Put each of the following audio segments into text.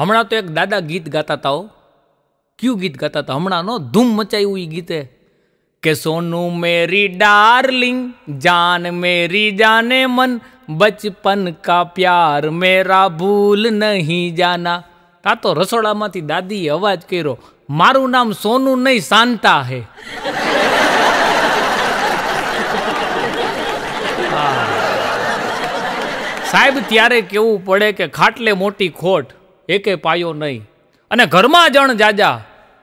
હમણાં તો એક દાદા ગીત ગાતા હતા કયું ગીત ગાતા હતા હમણાં નો ધૂમ મચાયું એ ગીતે કે સોનું મેરી ડાર્લિંગ જાન મેરી જાને મન બચપન કા પ્યાર મેરા ભૂલ નહીં જાના તા તો રસોડામાંથી દાદીએ અવાજ કર્યો મારું નામ સોનું નહીં શાંતા હે સાહેબ ત્યારે કેવું પડે કે ખાટલે મોટી ખોટ એકે પાયો નહીં અને ઘરમાં જણ જાજા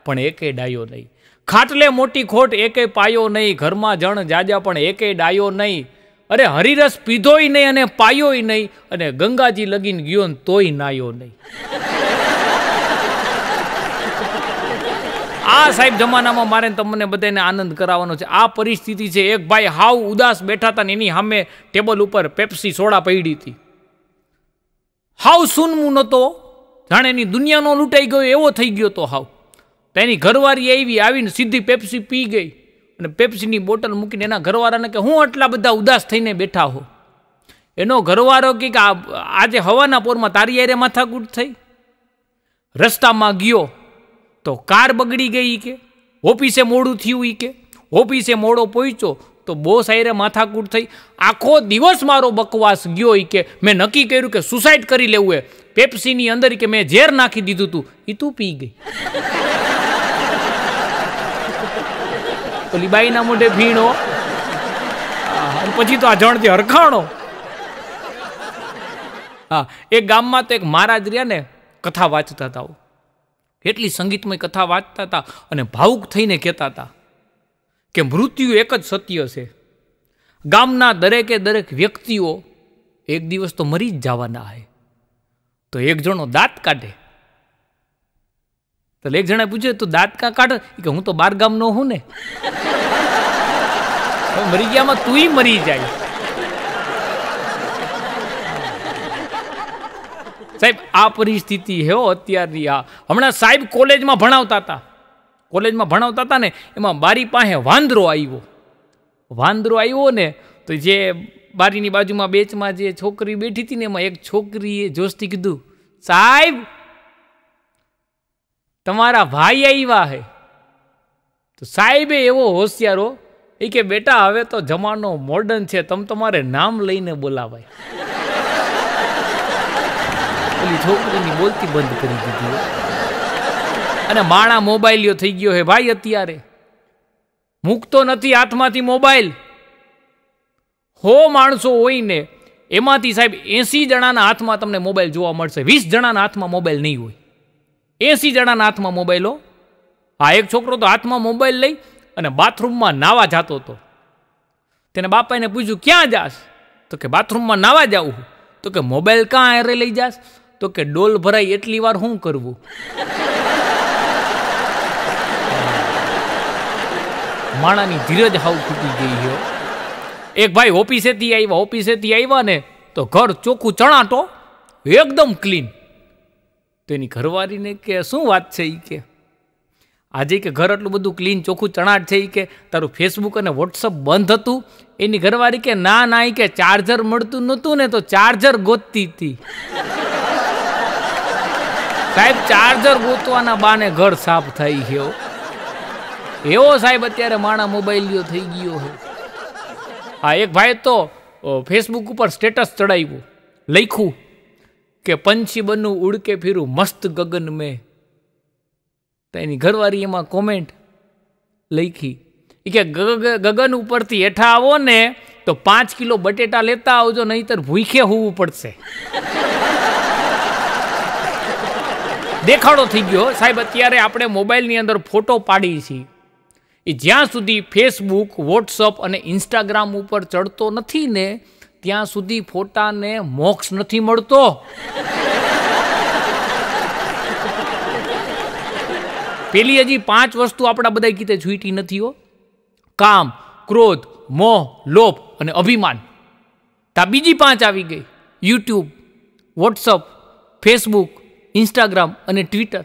પણ એકે ડાયો નહીં ખાટલે મોટી ખોટ એકે પાયો નહીં ઘરમાં જણ જાજા પણ એકે ડાયો નહીં અરે હરિરસ પીધોય નહીં અને પાયોય નહીં અને ગંગાજી લગીન ગયો ને તોય નાયો નહીં આ સાહેબ જમાનામાં મારે તમને બધાને આનંદ કરાવવાનો છે આ પરિસ્થિતિ છે એક ભાઈ હાવ ઉદાસ બેઠા હતા ને એની સામે ટેબલ ઉપર પેપ્સી સોડા પડી હતી હાવ સૂનમું નહોતો જાણે એની દુનિયાનો લૂંટાઈ ગયો એવો થઈ ગયો તો હાવ તો એની ઘરવાળી આવી આવીને સીધી પેપ્સી પી ગઈ અને પેપ્સીની બોટલ મૂકીને એના ઘરવાળાને કે હું આટલા બધા ઉદાસ થઈને બેઠા હો એનો ઘરવાળો કે આજે હવાના પોરમાં તારી યારે માથાકૂટ થઈ રસ્તામાં ગયો તો કાર બગડી ગઈ કે ઓફિસે મોડું થયું એ કે ઓફિસે મોડો પહોંચ્યો તો બહુ આયરે માથાકૂટ થઈ આખો દિવસ મારો બકવાસ ગયો કે મેં નક્કી કર્યું કે સુસાઇડ કરી લેવું એ પેપ્સીની અંદર કે મેં ઝેર નાખી દીધું તું એ તું પી ગઈ પેલી બાઈના મોઢે ભીણો પછી તો આ જણથી હરખાણો હા એક ગામમાં તો એક મહારાજ રહ્યા ને કથા વાંચતા હતા એટલી સંગીતમય કથા વાંચતા હતા અને ભાવુક થઈને કહેતા હતા કે મૃત્યુ એક જ સત્ય છે ગામના દરેકે દરેક વ્યક્તિઓ એક દિવસ તો મરી જ જવાના છે તો એક જણો દાંત કાઢે તો એક જણા પૂછે તું દાંત કાં કાઢે કે હું તો બાર ગામનો હું ને મરી ગયામાં તુંય મરી જાય સાહેબ આ પરિસ્થિતિ હે અત્યારની આ હમણાં સાહેબ કોલેજમાં ભણાવતા હતા કોલેજમાં ભણાવતા હતા ને એમાં બારી પાસે વાંદરો આવ્યો વાંદરો આવ્યો ને તો જે બારીની બાજુમાં બેચમાં જે છોકરી બેઠી હતી ને એમાં એક છોકરીએ જોશથી કીધું સાહેબ તમારા ભાઈ આવ્યા હે તો સાહેબે એવો હોશિયારો એ કે બેટા હવે તો જમાનો મોર્ડન છે તમ તમારે નામ લઈને બોલાવાય પેલી છોકરીની બોલતી બંધ કરી દીધી અને માણા મોબાઈલિયો થઈ ગયો હે ભાઈ અત્યારે મૂકતો નથી હાથમાંથી મોબાઈલ હો માણસો હોઈને એમાંથી સાહેબ એંસી જણાના હાથમાં તમને મોબાઈલ જોવા મળશે વીસ જણાના હાથમાં મોબાઈલ નહીં હોય એંસી જણાના હાથમાં મોબાઈલો હા એક છોકરો તો હાથમાં મોબાઈલ લઈ અને બાથરૂમમાં નાવા જતો હતો તેને બાપાને પૂછ્યું ક્યાં જાશ તો કે બાથરૂમમાં નાવા જાવું તો કે મોબાઈલ ક્યાં અરે લઈ જાશ તો કે ડોલ ભરાય એટલી વાર શું કરવું માણાની ધીરજ હાવ ખૂટી ગઈ હોય એક ભાઈ ઓફિસેથી આવ્યા ઓફિસેથી આવ્યા ને તો ઘર ચોખ્ખું ચણાટો એકદમ ક્લીન તેની ઘરવાળીને કે શું વાત છે એ કે આજે કે ઘર એટલું બધું ક્લીન ચોખ્ખું ચણાટ છે એ કે તારું ફેસબુક અને વોટ્સઅપ બંધ હતું એની ઘરવાળી કે ના ના એ કે ચાર્જર મળતું નહોતું ને તો ચાર્જર ગોતતી હતી સાહેબ ચાર્જર ગોતવાના બાને ઘર સાફ થઈ ગયો એવો સાહેબ અત્યારે માણા મોબાઈલ થઈ ગયો હોય આ એક ભાઈ તો ફેસબુક ઉપર સ્ટેટસ ચડાવ્યું લખ્યું કે પંછી બનવું ઉડકે ફીરું મસ્ત ગગન મેં તો એની ઘરવાળી એમાં કોમેન્ટ લખી એ કે ગગન ઉપરથી હેઠા આવો ને તો પાંચ કિલો બટેટા લેતા આવજો નહીતર ભૂખે હોવું પડશે દેખાડો થઈ ગયો સાહેબ અત્યારે આપણે મોબાઈલની અંદર ફોટો પાડીએ છીએ એ જ્યાં સુધી ફેસબુક વોટ્સઅપ અને ઇન્સ્ટાગ્રામ ઉપર ચડતો નથી ને ત્યાં સુધી ફોટાને મોક્ષ નથી મળતો પેલી હજી પાંચ વસ્તુ આપણા બધા કીતે છૂટી નથી હો કામ ક્રોધ મોહ લોભ અને અભિમાન તા બીજી પાંચ આવી ગઈ યુટ્યુબ વોટ્સઅપ ફેસબુક ઇન્સ્ટાગ્રામ અને ટ્વિટર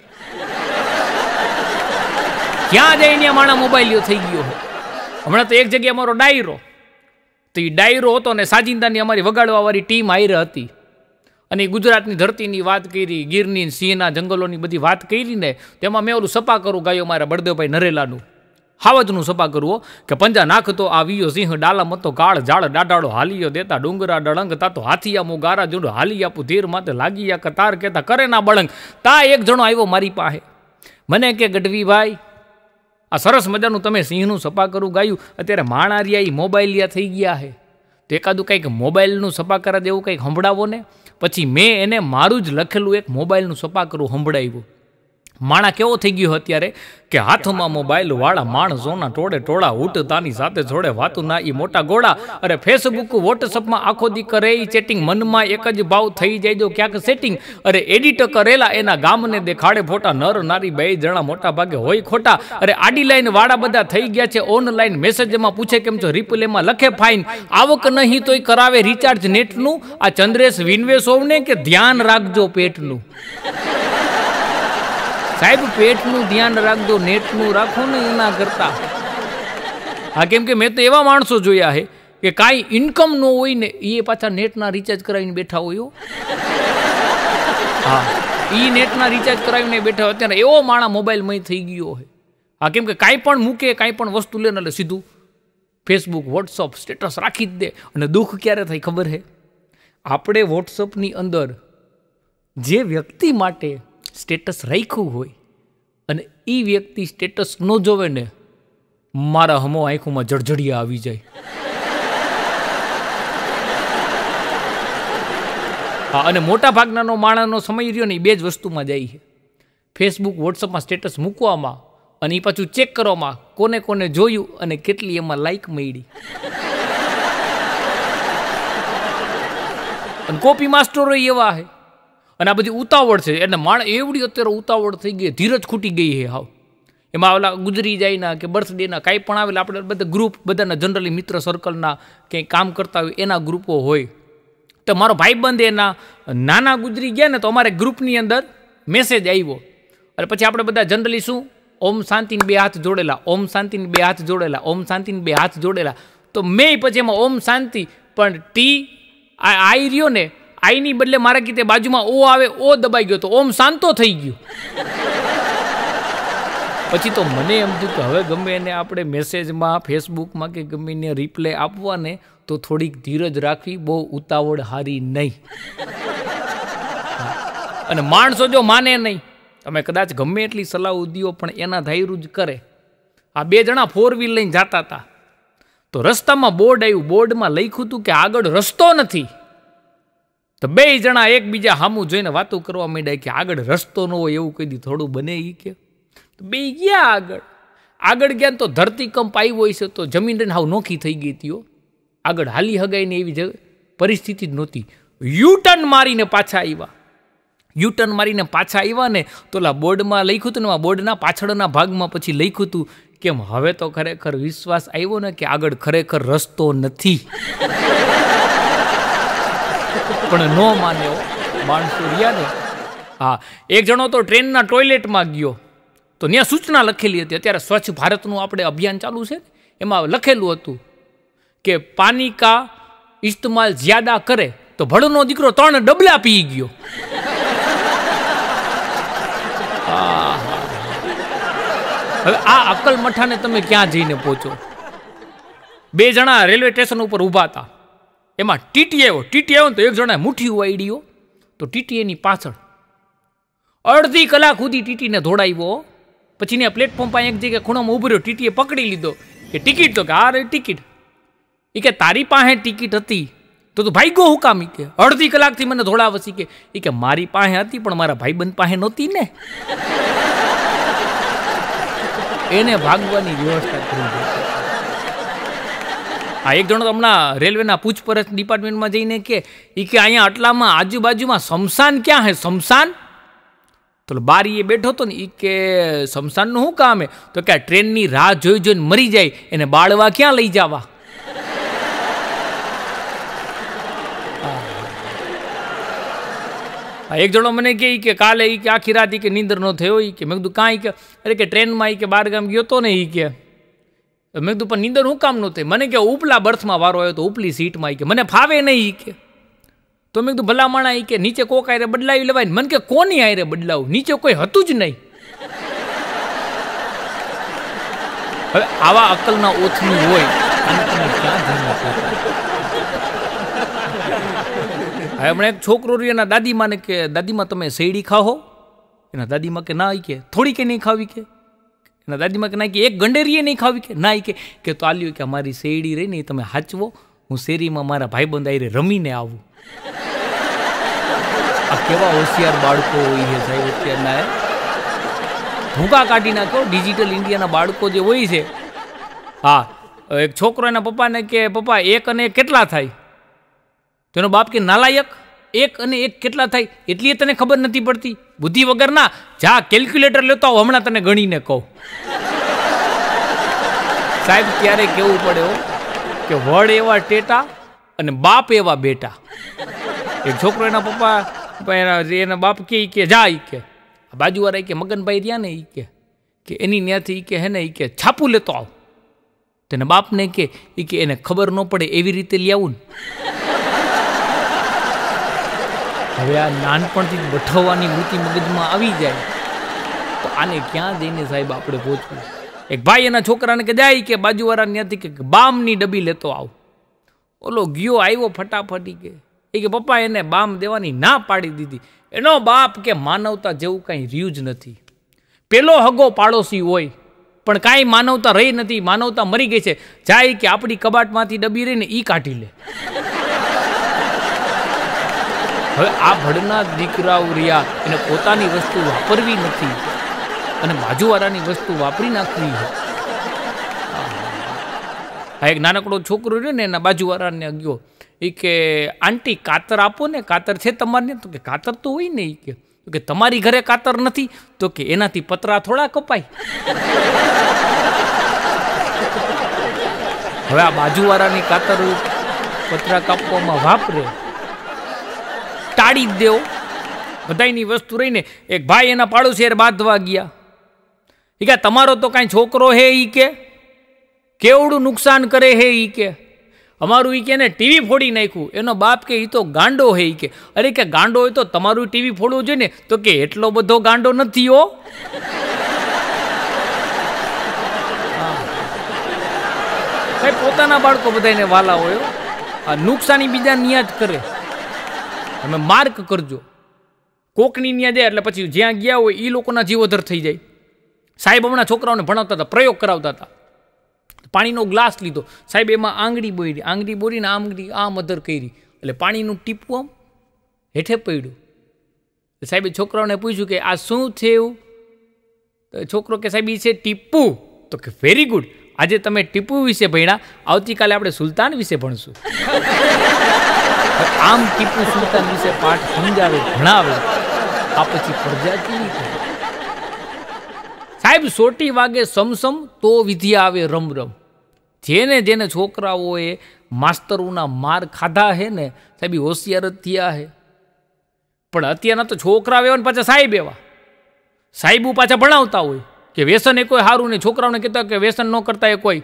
ક્યાં જાય ત્યાં માણા મોબાઈલ થઈ ગયો હોય હમણાં તો એક જગ્યાએ અમારો ડાયરો તો એ ડાયરો હતો ને સાજિંદાની અમારી વગાડવાવાળી ટીમ આયર હતી અને ગુજરાતની ધરતીની વાત કરી ગીરની સિંહના જંગલોની બધી વાત કરી ને તેમાં મેં ઓલું સપા કરું ગાયો મારા બળદેવભાઈ નરેલાનું હાવજનું સપા કરવો કે પંજા નાખતો આ વિયો સિંહ ડાલમ હતો કાળ ઝાડ ડાડાડો હાલિયો દેતા ડુંગરા ડળંગ તો હાથિયા મો ગારા જુંડ હાલી આપું ધીર માથે લાગી યા કતાર કહેતા કરે ના બળંગ તા એક જણો આવ્યો મારી પાસે મને કે ગઢવી ભાઈ આ સરસ મજાનું તમે સિંહનું સપાકરું ગાયું અત્યારે માણારિયા એ મોબાઈલિયા થઈ ગયા છે તો એકાદું કંઈક મોબાઈલનું કરા દેવું કંઈક સંભળાવો ને પછી મેં એને મારું જ લખેલું એક મોબાઈલનું સપાકરું સંભળાવ્યું માણા કેવો થઈ ગયો અત્યારે કે હાથમાં મોબાઈલ વાળા માણસોના ટોળે ટોળા ઉઠતાની સાથે જોડે વાતું ના એ મોટા ગોળા અરે ફેસબુક વોટ્સઅપમાં આખો દી કરે એ ચેટિંગ મનમાં એક જ ભાવ થઈ જાય જો ક્યાંક સેટિંગ અરે એડિટ કરેલા એના ગામને દેખાડે ફોટા નર નારી બે જણા મોટા ભાગે હોય ખોટા અરે આડી લાઈન વાળા બધા થઈ ગયા છે ઓનલાઈન મેસેજમાં પૂછે કેમ છો રિપ્લેમાં લખે ફાઇન આવક નહીં તોય કરાવે રિચાર્જ નેટનું આ ચંદ્રેશ વિનવે સૌને કે ધ્યાન રાખજો પેટનું સાહેબ પેટનું ધ્યાન રાખજો નેટનું રાખો ને એના કરતાં હા કેમ કે મેં તો એવા માણસો જોયા છે કે કાંઈ ઇન્કમ ન હોય ને એ પાછા નેટના રિચાર્જ કરાવીને બેઠા હોય હા એ નેટના રિચાર્જ કરાવીને બેઠા હોય અત્યારે એવો માણા મોબાઈલમાં થઈ ગયો હોય હા કેમ કે કાંઈ પણ મૂકે કાંઈ પણ વસ્તુ લે ને એટલે સીધું ફેસબુક વોટ્સઅપ સ્ટેટસ રાખી જ દે અને દુઃખ ક્યારે થાય ખબર છે આપણે વોટ્સઅપની અંદર જે વ્યક્તિ માટે સ્ટેટસ રાખ્યું હોય અને એ વ્યક્તિ સ્ટેટસ ન જોવે ને મારા હમો આંખોમાં જળજડિયા આવી જાય હા અને મોટા ભાગનાનો માણસનો સમય રહ્યો ને એ બે જ વસ્તુમાં જાય છે ફેસબુક વોટ્સઅપમાં સ્ટેટસ મૂકવામાં અને એ પાછું ચેક કરવામાં કોને કોને જોયું અને કેટલી એમાં લાઇક મળી અને કોપી માસ્ટરો એવા છે અને આ બધી ઉતાવળ છે એટલે માણ એવડી અત્યારે ઉતાવળ થઈ ગઈ ધીરજ ખૂટી ગઈ છે હાવ એમાં ઓલા ગુજરી જાયના કે બર્થડેના કાંઈ પણ આવેલા આપણે બધા ગ્રુપ બધાના જનરલી મિત્ર સર્કલના ક્યાંય કામ કરતા હોય એના ગ્રુપો હોય તો મારો ભાઈબંધ એના નાના ગુજરી ગયા ને તો અમારે ગ્રુપની અંદર મેસેજ આવ્યો અને પછી આપણે બધા જનરલી શું ઓમ શાંતિને બે હાથ જોડેલા ઓમ શાંતિને બે હાથ જોડેલા ઓમ શાંતિને બે હાથ જોડેલા તો મેં પછી એમાં ઓમ શાંતિ પણ ટી આ આઈ રહ્યો ને આઈની બદલે મારા કીધે બાજુમાં ઓ આવે ઓ દબાઈ ગયો તો ઓમ શાંતો થઈ ગયો પછી તો મને એમ થયું કે હવે ગમે એને આપણે મેસેજમાં ફેસબુકમાં કે ગમે એને રિપ્લે આપવાને તો થોડીક ધીરજ રાખવી બહુ ઉતાવળ હારી નહીં અને માણસો જો માને નહીં તમે કદાચ ગમે એટલી સલાહ ઉદ્યો પણ એના ધૈર્યું જ કરે આ બે જણા ફોર વ્હીલ લઈને જતા હતા તો રસ્તામાં બોર્ડ આવ્યું બોર્ડમાં લખ્યું હતું કે આગળ રસ્તો નથી તો બે જણા એકબીજા સામું જોઈને વાતો કરવા માંડ્યા કે આગળ રસ્તો ન હોય એવું કહી થોડું બને એ કે તો બે ગયા આગળ આગળ ગયા તો ધરતીકંપ આવ્યો હોય છે તો જમીન રહીને હાવ નોખી થઈ ગઈ હતી આગળ હાલી હગાઈને એવી જ પરિસ્થિતિ જ નહોતી યુટર્ન મારીને પાછા આવ્યા યુટર્ન મારીને પાછા આવ્યા ને તો ઓલા બોર્ડમાં લખ્યું હતું ને આ બોર્ડના પાછળના ભાગમાં પછી લખ્યું હતું કેમ હવે તો ખરેખર વિશ્વાસ આવ્યો ને કે આગળ ખરેખર રસ્તો નથી પણ ન માન્યો બાણસુરિયાને હા એક જણો તો ટ્રેનના ટોયલેટમાં ગયો તો ત્યાં સૂચના લખેલી હતી અત્યારે સ્વચ્છ ભારતનું આપણે અભિયાન ચાલુ છે એમાં લખેલું હતું કે પાણી કા ઇસ્તમાલ જ્યાદા કરે તો ભળનો દીકરો ત્રણ ડબલા પી ગયો હવે આ અક્કલ મઠાને તમે ક્યાં જઈને પહોંચો બે જણા રેલવે સ્ટેશન ઉપર ઊભા હતા એમાં ટીટી આવ્યો ટીટી આવ્યો ને તો એક જણાએ મુઠ્ઠી ઉવાઈડીઓ તો ટીટીએની પાછળ અડધી કલાક સુધી ટીટીને ધોડાવ્યો પછી ને પ્લેટફોર્મ પાસે એક જગ્યાએ ખૂણામાં ઉભો રહ્યો ટીટીએ પકડી લીધો કે ટિકિટ તો કે આ રે ટિકિટ એ કે તારી પાસે ટિકિટ હતી તો તું ભાઈ ગો હુકામ કે અડધી કલાકથી મને ધોળાવસી કે એ કે મારી પાસે હતી પણ મારા ભાઈબંધ પાસે નહોતી ને એને ભાગવાની વ્યવસ્થા કરી આ એક જણો તો હમણાં રેલવેના પૂછપરછ ડિપાર્ટમેન્ટમાં જઈને કે એ કે અહીંયા આટલામાં આજુબાજુમાં શમશાન ક્યાં હે શમશાન તો બારી એ બેઠો હતો ને એ કે શમશાનનું શું કામ હે તો કે ટ્રેનની રાહ જોઈ જોઈને મરી જાય એને બાળવા ક્યાં લઈ જવા એક જણો મને કે કે કાલે એ કે આખી રાત એ કે નીંદર ન થયો એ કે મેં કીધું કાંઈ કે અરે કે ટ્રેનમાં એ કે બાર ગામ ગયો હતો ને એ કે તો મેં કીધું પણ નીંદર હું કામ નહોતી મને કે ઉપલા બર્થમાં વારો આવ્યો તો ઉપલી સીટમાં આવી કે મને ફાવે નહીં કે તો મેં કીધું ભલા માણા કે નીચે કોક આયરે બદલાવી લેવાય મને કે કોની આયરે બદલાવું નીચે કોઈ હતું જ નહીં હવે આવા અકલના ઓથનું હોય હવે હમણાં એક છોકરો રહ્યો એના દાદીમાને કે દાદીમાં તમે શેરડી ખાઓ એના દાદીમાં કે ના આવી કે થોડી કે નહીં ખાવી કે એના દાદીમાં કે ના કે એક ગંડેરીએ નહીં ખાવી કે ના કે કે તો આલ્યું કે અમારી શેરડી રહી નહીં તમે હાચવો હું શેરીમાં મારા ભાઈબંધ આવીને રમીને આવું આ કેવા હોશિયાર બાળકો હોય છે સાહેબ અત્યારના ભૂકા કાઢી નાખ્યો ડિજિટલ ઇન્ડિયાના બાળકો જે હોય છે હા એક છોકરો એના પપ્પાને કે પપ્પા એક અને કેટલા થાય તેનો બાપ કે નાલાયક એક અને એક કેટલા થાય એટલી તને ખબર નથી પડતી બુદ્ધિ વગરના જા કેલ્ક્યુલેટર લેતો આવો હમણાં તને ગણીને કહું સાહેબ ત્યારે કેવું પડે હો કે વડ એવા ટેટા અને બાપ એવા બેટા એ છોકરો એના પપ્પા એના એના બાપ કે કે જા એ કે બાજુવાળા કે મગનભાઈ રહ્યા ને એ કે કે એની ત્યાંથી કે હે ને એ કે છાપું લેતો આવ તેના બાપને કે એ કે એને ખબર ન પડે એવી રીતે લઈ આવું ને હવે આ નાનપણથી બઠવવાની વૃત્તિ મગજમાં આવી જાય તો આને ક્યાં જઈને સાહેબ આપણે પહોંચવું એક ભાઈ એના છોકરાને કે જાય કે બાજુવાળા ત્યાંથી કે બામની ડબ્બી લેતો આવ ઓલો ગયો આવ્યો ફટાફટી કે એ કે પપ્પા એને બામ દેવાની ના પાડી દીધી એનો બાપ કે માનવતા જેવું કાંઈ રહ્યું જ નથી પેલો હગો પાડોશી હોય પણ કાંઈ માનવતા રહી નથી માનવતા મરી ગઈ છે જાય કે આપણી કબાટમાંથી ડબ્બી રહીને એ કાઢી લે હવે આ ભડના દીકરાઓ રહ્યા એને પોતાની વસ્તુ વાપરવી નથી અને બાજુવાળાની વસ્તુ વાપરી નાખવી હા એક નાનકડો છોકરો રહ્યો ને એના બાજુવાળાને ગયો એ કે આંટી કાતર આપો ને કાતર છે તમારને તો કે કાતર તો હોય ને એ કે તો કે તમારી ઘરે કાતર નથી તો કે એનાથી પતરા થોડા કપાય હવે આ બાજુવાળાની કાતર પતરા કાપવામાં વાપરે ટાળી જ દેવો બધાની વસ્તુ રહીને એક ભાઈ એના પાડોશી બાંધવા ગયા એ કે તમારો તો કાંઈ છોકરો હે એ કે કેવડું નુકસાન કરે હે એ કે અમારું ઈ કે એને ટીવી ફોડી નાખ્યું એનો બાપ કે એ તો ગાંડો હે એ કે અરે કે ગાંડો હોય તો તમારું ટીવી ફોડવું જોઈએ ને તો કે એટલો બધો ગાંડો નથી હો પોતાના બાળકો બધાને વાલા હોય આ નુકસાની બીજા નિયા જ કરે તમે માર્ક કરજો કોકની ત્યાં જાય એટલે પછી જ્યાં ગયા હોય એ લોકોના જીવોધર થઈ જાય સાહેબ હમણાં છોકરાઓને ભણાવતા હતા પ્રયોગ કરાવતા હતા પાણીનો ગ્લાસ લીધો સાહેબ એમાં આંગળી બોરી આંગળી બોરીને આંગળી આ મધર કરી એટલે પાણીનું ટીપું આમ હેઠે પડ્યું સાહેબે છોકરાઓને પૂછ્યું કે આ શું થયું છોકરો કે સાહેબ એ છે ટીપું તો કે વેરી ગુડ આજે તમે ટીપુ વિશે ભણ્યા આવતીકાલે આપણે સુલતાન વિશે ભણશું આમ ટીપુ સુલતાન વિશે પાઠ સમજાવે ભણાવે આ પછી પ્રજા સાહેબ સોટી વાગે સમસમ તો વિધિ આવે રમ રમ જેને જેને છોકરાઓએ માસ્તરોના માર ખાધા હે ને સાહેબ હોશિયાર જ થયા હે પણ અત્યારના તો છોકરા એવા ને પાછા સાહેબ એવા સાહેબો પાછા ભણાવતા હોય કે વ્યસન એ કોઈ સારું નહીં છોકરાઓને કહેતા કે વ્યસન ન કરતા એ કોઈ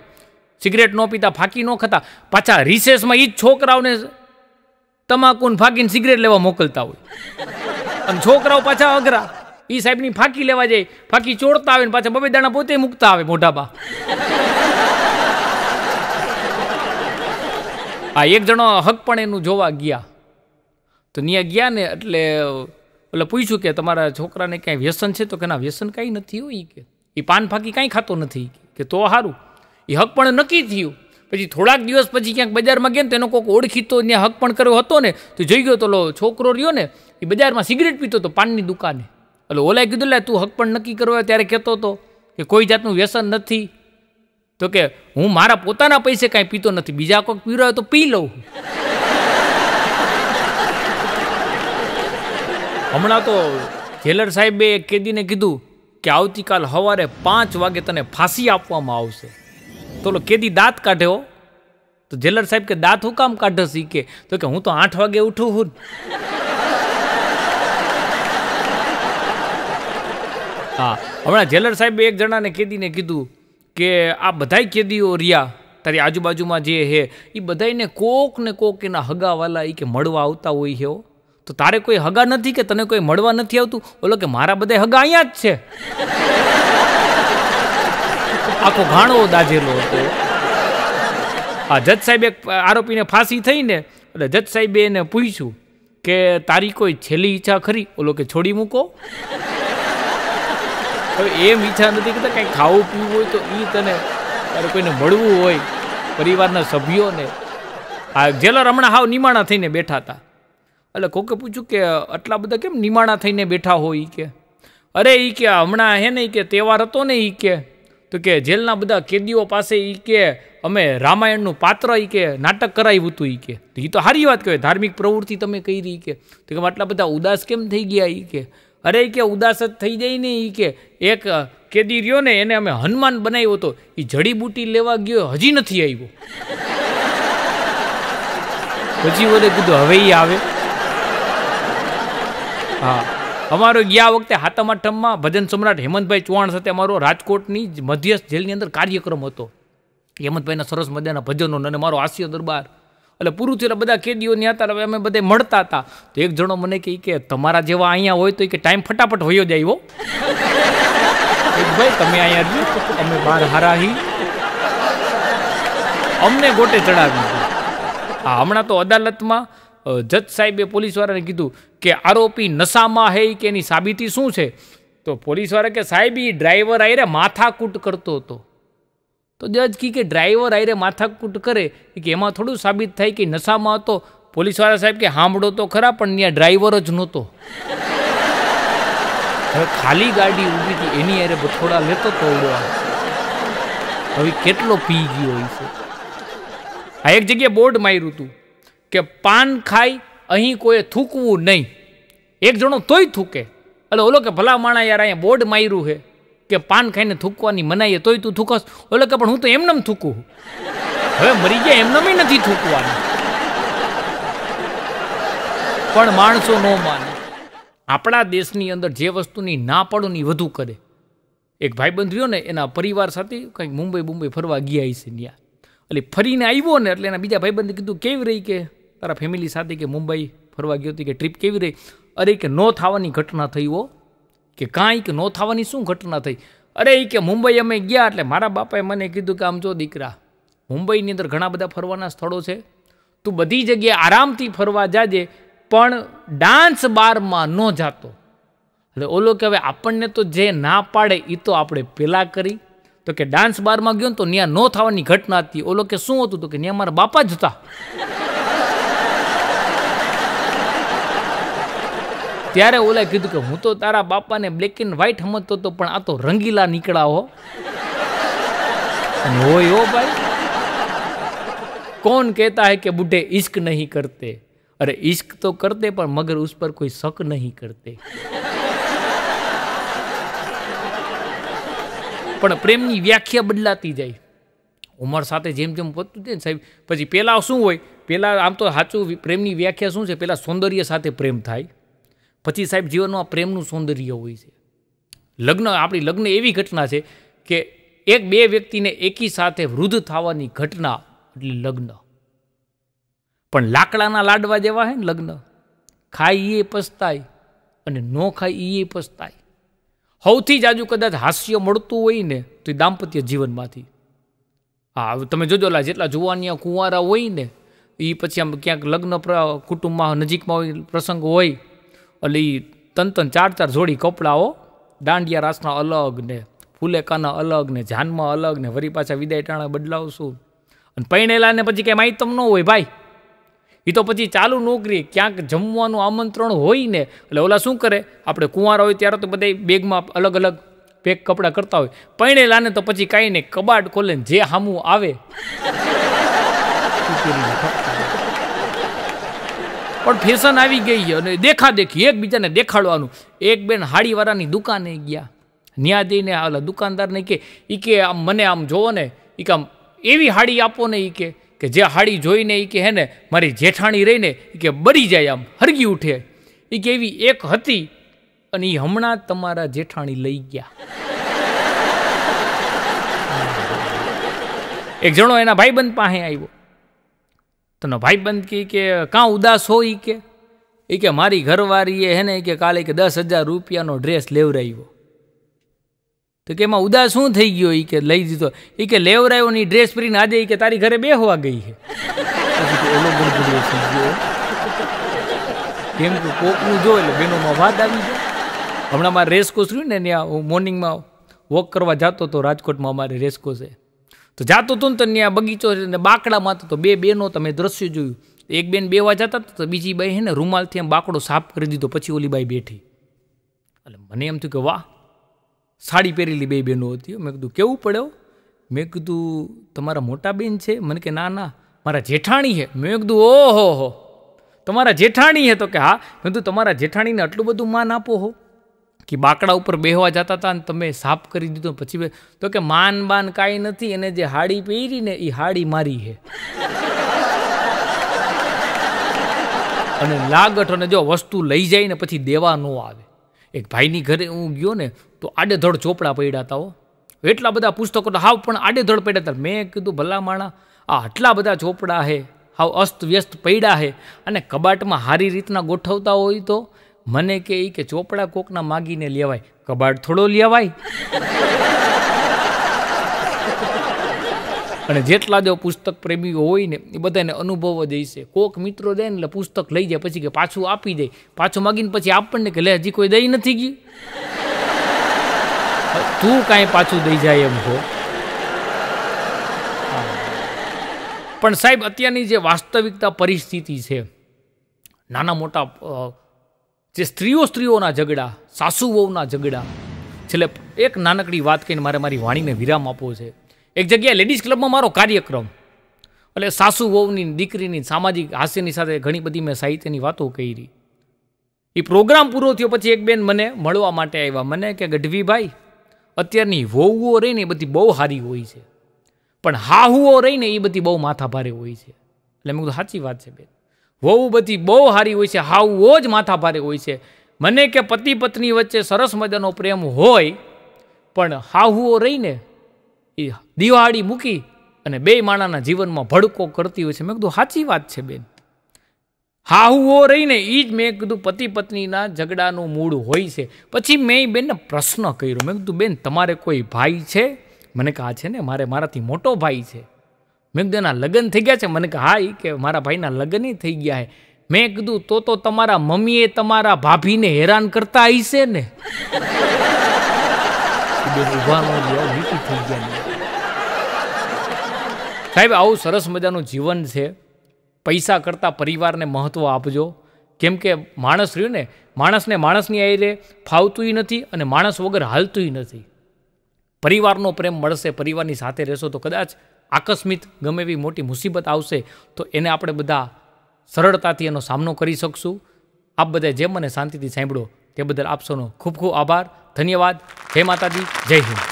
સિગરેટ ન પીતા ફાંકી ન ખાતા પાછા રિસેસમાં એ જ છોકરાઓને તમાકુને ફાંકીને સિગરેટ લેવા મોકલતા હોય અને છોકરાઓ પાછા અઘરા એ સાહેબની ફાંકી લેવા જાય ફાંકી ચોડતા આવે ને પાછા બબે દાણા પોતે મૂકતા આવે મોઢામાં આ એક જણો હક પણ એનું જોવા ગયા તો ત્યાં ગયા ને એટલે એટલે પૂછ્યું કે તમારા છોકરાને ક્યાંય વ્યસન છે તો કે ના વ્યસન કાંઈ નથી હોય કે એ પાન ફાંકી કાંઈ ખાતો નથી કે તો સારું એ હક પણ નક્કી થયું પછી થોડાક દિવસ પછી ક્યાંક બજારમાં ગયા ને તેનો કોઈક ઓળખીતો ને હક પણ કર્યો હતો ને તો જઈ ગયો તો છોકરો રહ્યો ને એ બજારમાં સિગરેટ પીતો હતો પાનની દુકાને એટલે ઓલાએ કીધું લે તું હક પણ નક્કી કરો ત્યારે કહેતો હતો કે કોઈ જાતનું વ્યસન નથી તો કે હું મારા પોતાના પૈસે કાંઈ પીતો નથી બીજા કોઈક પી રહ્યો તો પી લઉં હમણાં તો જેલર સાહેબે એક કેદીને કીધું કે આવતીકાલ સવારે પાંચ વાગે તને ફાંસી આપવામાં આવશે તો ઓલો કેદી દાંત કાઢ્યો તો જેલર સાહેબ કે દાંત હું કામ કાઢો શીખે તો કે હું તો આઠ વાગે ઉઠું હું હા હમણાં જેલર સાહેબે એક જણાને કેદીને કીધું કે આ બધાય કેદીઓ રહ્યા તારી આજુબાજુમાં જે હે એ બધાને કોક ને કોક એના હગાવાલા એ કે મળવા આવતા હોય છે તો તારે કોઈ હગા નથી કે તને કોઈ મળવા નથી આવતું ઓલો કે મારા બધા હગા અહીંયા જ છે આખો ઘાણો દાઝેલો હતો હા જજ સાહેબે આરોપીને ફાંસી થઈને એટલે જજ સાહેબે એને પૂછ્યું કે તારી કોઈ છેલ્લી ઈચ્છા ખરી ઓલો કે છોડી મૂકો હવે એમ ઈચ્છા નથી કે કંઈ ખાવું પીવું હોય તો એ તને તારે કોઈને મળવું હોય પરિવારના સભ્યોને હા જેલર હમણાં હાવ નિમાણા થઈને બેઠા હતા એટલે કોકે પૂછ્યું કે આટલા બધા કેમ નિમાણા થઈને બેઠા હોય કે અરે એ કે હમણાં હે ને કે તહેવાર હતો ને એ કે તો કે જેલના બધા કેદીઓ પાસે એ કે અમે રામાયણનું પાત્ર એ કે નાટક કરાવ્યું હતું એ કે એ તો સારી વાત કહેવાય ધાર્મિક પ્રવૃત્તિ તમે કરી કે તો કે આટલા બધા ઉદાસ કેમ થઈ ગયા એ કે અરે કે ઉદાસ જ થઈ જાય ને એ કે એક કેદી રહ્યો ને એને અમે હનુમાન બનાવ્યો હતો એ જડીબુટી લેવા ગયો હજી નથી આવ્યો પછી બોલે કીધું હવે એ આવે હા અમારું ગયા વખતે હાતમ આઠમમાં ભજન સમ્રાટ હેમંતભાઈ ચૌહાણ સાથે અમારો રાજકોટની મધ્યસ્થ જેલની અંદર કાર્યક્રમ હતો હેમંતભાઈના સરસ મજાના ભજનો અને મારો હાસ્ય દરબાર એટલે પૂરું થયું બધા કેદીઓની હતા અમે બધે મળતા હતા તો એક જણો મને કહે કે તમારા જેવા અહીંયા હોય તો કે ટાઈમ ફટાફટ હોયો જાય હો ભાઈ તમે અહીંયા અમે બહાર હારાહી અમને ગોટે ચડાવી હા હમણાં તો અદાલતમાં જજ સાહેબે પોલીસવાળાને કીધું કે આરોપી નશામાં હે કે એની સાબિતી શું છે તો પોલીસવાળા કે સાહેબ એ ડ્રાઈવર આયરે માથાકૂટ કરતો હતો તો જજ કી કે ડ્રાઈવર આયરે માથાકૂટ કરે કે એમાં થોડું સાબિત થાય કે નશામાં હતો પોલીસવાળા સાહેબ કે સાંભળો તો ખરા પણ ત્યાં ડ્રાઈવર જ નહોતો હવે ખાલી ગાડી ઊભી હતી એની અરે બથોડા લેતો તો હવે કેટલો પી ગયો હશે આ એક જગ્યાએ બોર્ડ માર્યું હતું કે પાન ખાય અહીં કોઈએ થૂકવું નહીં એક જણો તોય થૂકે એટલે ઓલો કે ભલા માણા યાર અહીંયા બોર્ડ માર્યું છે કે પાન ખાઈને થૂકવાની મનાઈએ તોય તું થૂકસ ઓલો કે પણ હું તો એમનેમ થૂકું હવે મરી ગયા એમનેમ નથી થૂકવાનું પણ માણસો ન માને આપણા દેશની અંદર જે વસ્તુની ના પડો વધુ કરે એક ભાઈબંધ રહ્યો ને એના પરિવાર સાથે કંઈક મુંબઈ મુંબઈ ફરવા ગયા છે ત્યાં એટલે ફરીને આવ્યો ને એટલે એના બીજા ભાઈબંધે કીધું કેવી રહી કે તારા ફેમિલી સાથે કે મુંબઈ ફરવા ગયો હતી કે ટ્રીપ કેવી રહી અરે કે નો થવાની ઘટના થઈ હો કે કાંઈક નો થવાની શું ઘટના થઈ અરે એ કે મુંબઈ અમે ગયા એટલે મારા બાપાએ મને કીધું કે આમ જો દીકરા મુંબઈની અંદર ઘણા બધા ફરવાના સ્થળો છે તું બધી જગ્યાએ આરામથી ફરવા જાજે પણ ડાન્સ બારમાં ન જાતો એટલે ઓલો કે હવે આપણને તો જે ના પાડે એ તો આપણે પેલા કરી તો કે ડાન્સ બારમાં ગયો ને તો ત્યાં ન થવાની ઘટના હતી ઓલો કે શું હતું તો કે ત્યાં મારા બાપા જ હતા ત્યારે ઓલાએ કીધું કે હું તો તારા બાપાને બ્લેક એન્ડ વ્હાઈટ સમજતો હતો પણ આ તો રંગીલા નીકળા હો હોય હો ભાઈ કોણ કહેતા હે કે બુઢે ઈશ્ક નહીં કરતે અરે ઈશ્ક તો કરતે પણ મગર ઉસ પર કોઈ શક નહીં કરતે પણ પ્રેમની વ્યાખ્યા બદલાતી જાય ઉંમર સાથે જેમ જેમ વધતું છે ને સાહેબ પછી પહેલાં શું હોય પહેલાં આમ તો સાચું પ્રેમની વ્યાખ્યા શું છે પહેલાં સૌંદર્ય સાથે પ્રેમ થાય પછી સાહેબ જીવનમાં પ્રેમનું સૌંદર્ય હોય છે લગ્ન આપણી લગ્ન એવી ઘટના છે કે એક બે વ્યક્તિને એકી સાથે વૃદ્ધ થવાની ઘટના એટલે લગ્ન પણ લાકડાના લાડવા જેવા હે ને લગ્ન ખાઈ એ પસ્તાય અને ન ખાઈ એ પસ્તાય સૌથી જ આજુ કદાચ હાસ્ય મળતું હોય ને તો એ દાંપત્ય જીવનમાંથી હા તમે જોજો લા જેટલા જુવાનિયા કુંવારા હોય ને એ પછી આમ ક્યાંક લગ્ન કુટુંબમાં નજીકમાં હોય પ્રસંગ હોય એટલે તન તન ચાર ચાર જોડી કપડાઓ દાંડિયા રાસના અલગ ને ફૂલેકાના અલગ ને જાનમાં અલગ ને વરી પાછા વિદાય ટાણા બદલાવશું અને પૈણેલાને પછી કંઈ માહિતમ ન હોય ભાઈ એ તો પછી ચાલુ નોકરી ક્યાંક જમવાનું આમંત્રણ હોય ને એટલે ઓલા શું કરે આપણે કુંવારા હોય ત્યારે તો બધા બેગમાં અલગ અલગ પેક કપડાં કરતા હોય પૈણેલાને તો પછી કાંઈ નહીં કબાટ ખોલે જે હામું આવે પણ ફેશન આવી ગઈ છે અને દેખાદેખી એકબીજાને દેખાડવાનું એક બેન હાડીવાળાની દુકાને ગયા ન્યા દઈને ઓલા દુકાનદારને કે એ કે આમ મને આમ જોવો ને એ કે આમ એવી હાડી આપો ને એ કે કે જે હાડી જોઈને એ કે હે ને મારી જેઠાણી રહીને એ કે બળી જાય આમ હરગી ઉઠે એ કે એવી એક હતી અને એ હમણાં તમારા જેઠાણી લઈ ગયા એક જણો એના ભાઈબંધ પાસે આવ્યો તને ભાઈબંધ કી કે કાં ઉદાસ હો ઈ કે એ કે મારી ઘરવાળી એ હેને કે કાલે કે દસ હજાર રૂપિયાનો ડ્રેસ લેવરાવ્યો તો કે એમાં ઉદાસ શું થઈ ગયો એ કે લઈ દીધો એ કે લેવરાયો ની ડ્રેસ પહેરીને આજે એ કે તારી ઘરે બેહવા ગઈ છે કેમ કે કોકનું જો એટલે બેનોમાં વાત આવી જાય હમણાં મારે રેસકોસ રહ્યું ને ત્યાં હું મોર્નિંગમાં વોક કરવા જતો હતો રાજકોટમાં અમારે રેસકોર્સ છે તો જાતો હતું ને તો ત્યાં બગીચો છે ને બાકડામાં હતો તો બે બેનો તમે દ્રશ્ય જોયું એક બેન બેવા જતા હતા તો બીજી બાઈ હે ને રૂમાલથી એમ બાકડો સાફ કરી દીધો પછી ઓલી બાઈ બેઠી એટલે મને એમ થયું કે વાહ સાડી પહેરેલી બે બહેનો હતી મેં કીધું કેવું પડ્યો મેં કીધું તમારા મોટા બેન છે મને કે ના ના મારા જેઠાણી છે મેં કીધું ઓહો હો તમારા જેઠાણી હે તો કે હા મેં કીધું તમારા જેઠાણીને આટલું બધું માન આપો હો કે બાકડા ઉપર બેહવા જતા હતા અને તમે સાફ કરી દીધો પછી તો કે માન બાન કાંઈ નથી એને જે હાડી પહેરી ને એ હાડી મારી છે અને લાગઠ અને જો વસ્તુ લઈ જાય ને પછી દેવા ન આવે એક ભાઈની ઘરે હું ગયો ને તો આડેધડ ચોપડા પડ્યા હતા એટલા બધા પુસ્તકો તો હાવ પણ આડેધડ પડ્યા હતા મેં કીધું ભલા માણા આ આટલા બધા ચોપડા હે હાવ અસ્ત વ્યસ્ત પડ્યા છે અને કબાટમાં સારી રીતના ગોઠવતા હોય તો મને કે એ કે ચોપડા કોકના માગીને લેવાય કબાટ થોડો લેવાય અને જેટલા જો પુસ્તક પ્રેમીઓ હોય ને એ બધાને અનુભવ જ હશે કોક મિત્રો દે ને એટલે પુસ્તક લઈ જાય પછી કે પાછું આપી દે પાછું માગીને પછી આપણને કે લે હજી કોઈ દઈ નથી ગયું તું કાંઈ પાછું દઈ જાય એમ કહો પણ સાહેબ અત્યારની જે વાસ્તવિકતા પરિસ્થિતિ છે નાના મોટા જે સ્ત્રીઓ સ્ત્રીઓના ઝઘડા સાસુ વહુના ઝઘડા છેલ્લે એક નાનકડી વાત કહીને મારે મારી વાણીને વિરામ આપવો છે એક જગ્યાએ લેડીઝ ક્લબમાં મારો કાર્યક્રમ એટલે સાસુ વહુની દીકરીની સામાજિક હાસ્યની સાથે ઘણી બધી મેં સાહિત્યની વાતો કરી એ પ્રોગ્રામ પૂરો થયો પછી એક બેન મને મળવા માટે આવ્યા મને કે ગઢવીભાઈ અત્યારની વહુઓ રહીને એ બધી બહુ સારી હોય છે પણ હાહુઓ રહીને એ બધી બહુ માથાભારે હોય છે એટલે મેં કીધું સાચી વાત છે બેન વહુ બધી બહુ સારી હોય છે હાવો જ માથાભારે હોય છે મને કે પતિ પત્ની વચ્ચે સરસ મજાનો પ્રેમ હોય પણ હાહુઓ રહીને એ દિવાળી મૂકી અને બે માણાના જીવનમાં ભડકો કરતી હોય છે મેં કીધું સાચી વાત છે બેન હાહુઓ રહીને એ જ મેં કીધું પતિ પત્નીના ઝઘડાનું મૂળ હોય છે પછી મેં બેનને પ્રશ્ન કર્યો મેં કીધું બેન તમારે કોઈ ભાઈ છે મને કહે છે ને મારે મારાથી મોટો ભાઈ છે મેં કીધું એના લગ્ન થઈ ગયા છે મને કે હા કે મારા ભાઈના લગ્ન થઈ ગયા છે મેં કીધું તો તો તમારા મમ્મીએ તમારા ભાભીને હેરાન કરતા હશે ને સાહેબ આવું સરસ મજાનું જીવન છે પૈસા કરતાં પરિવારને મહત્ત્વ આપજો કેમ કે માણસ રહ્યું ને માણસને માણસની આયરે ફાવતુંય નથી અને માણસ વગર હાલતુંય નથી પરિવારનો પ્રેમ મળશે પરિવારની સાથે રહેશો તો કદાચ આકસ્મિક ગમે એવી મોટી મુસીબત આવશે તો એને આપણે બધા સરળતાથી એનો સામનો કરી શકશું આપ બધાએ જે મને શાંતિથી સાંભળો તે બદલ આપ સૌનો ખૂબ ખૂબ આભાર ધન્યવાદ જય માતાજી જય હિન્દ